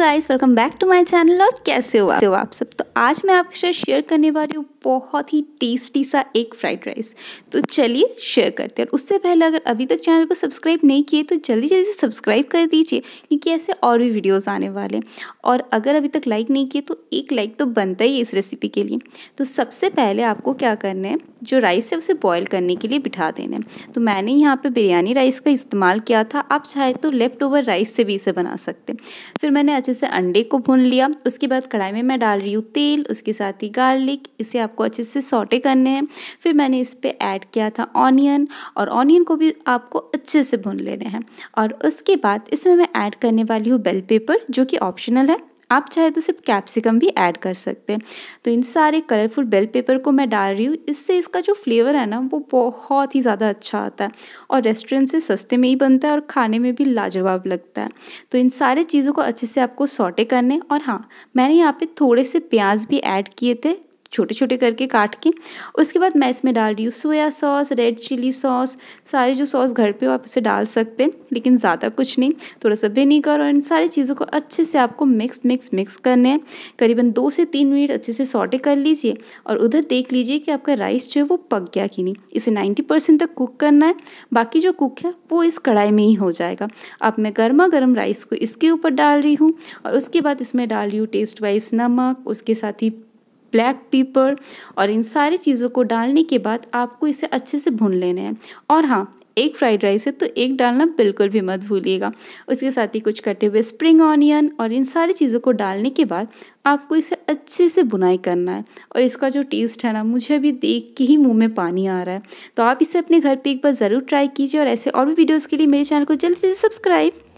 guys welcome back to my channel और कैसे हो आप, सब तो आज मैं आपके साथ शेयर करने वाली हूँ बहुत ही टेस्टी सा एक फ्राइड राइस तो चलिए शेयर करते हैं और उससे पहले अगर अभी तक चैनल को सब्सक्राइब नहीं किए तो जल्दी जल्दी से सब्सक्राइब कर दीजिए क्योंकि ऐसे और भी वीडियोस आने वाले हैं और अगर अभी तक लाइक नहीं किए तो एक लाइक तो बनता ही है इस रेसिपी के लिए तो सबसे पहले आपको क्या करना है जो राइस है उसे बॉयल करने के लिए बिठा देना है तो मैंने यहाँ पर बिरयानी राइस का इस्तेमाल किया था आप चाहे तो लेफ़्ट ओवर राइस से भी इसे बना सकते हैं फिर मैंने अच्छे से अंडे को भून लिया उसके बाद कढ़ाई में मैं डाल रही हूँ तेल उसके साथ ही गार्लिक इसे आप आपको अच्छे से सोटे करने हैं फिर मैंने इस पर ऐड किया था ऑनियन और ऑनियन को भी आपको अच्छे से भून लेने हैं और उसके बाद इसमें मैं ऐड करने वाली हूँ बेल पेपर जो कि ऑप्शनल है आप चाहे तो सिर्फ कैप्सिकम भी ऐड कर सकते हैं तो इन सारे कलरफुल बेल पेपर को मैं डाल रही हूँ इससे इसका जो फ्लेवर है ना वो बहुत ही ज़्यादा अच्छा आता है और रेस्टोरेंट से सस्ते में ही बनता है और खाने में भी लाजवाब लगता है तो इन सारे चीज़ों को अच्छे से आपको सॉटे करने और हाँ मैंने यहाँ पे थोड़े से प्याज भी ऐड किए थे छोटे छोटे करके काट के उसके बाद मैं इसमें डाल रही हूँ soya sauce red chilli sauce सारे जो सॉस घर पे हो आप इसे डाल सकते हैं लेकिन ज़्यादा कुछ नहीं थोड़ा सा विनीगर और इन सारी चीज़ों को अच्छे से आपको मिक्स मिक्स मिक्स करने हैं करीबन दो से तीन मिनट अच्छे से सॉटे कर लीजिए और उधर देख लीजिए कि आपका राइस जो है वो पक गया कि नहीं इसे नाइन्टी परसेंट तक कुक करना है बाकी जो कुक है वो इस कढ़ाई में ही हो जाएगा अब मैं गर्मा गर्म राइस को इसके ऊपर डाल रही हूँ और उसके बाद इसमें डाल रही हूँ टेस्ट वाइज नमक उसके साथ ही ब्लैक पीपर और इन सारी चीज़ों को डालने के बाद आपको इसे अच्छे से भून लेने हैं और हाँ एक फ्राइड राइस है तो एक डालना बिल्कुल भी मत भूलिएगा उसके साथ ही कुछ कटे हुए स्प्रिंग ऑनियन और इन सारी चीज़ों को डालने के बाद आपको इसे अच्छे से बुनाई करना है और इसका जो टेस्ट है ना मुझे अभी देख के ही मुंह में पानी आ रहा है तो आप इसे अपने घर पे एक बार ज़रूर ट्राई कीजिए और ऐसे और भी वीडियोज़ के लिए मेरे चैनल को जल्दी से जल्द सब्सक्राइब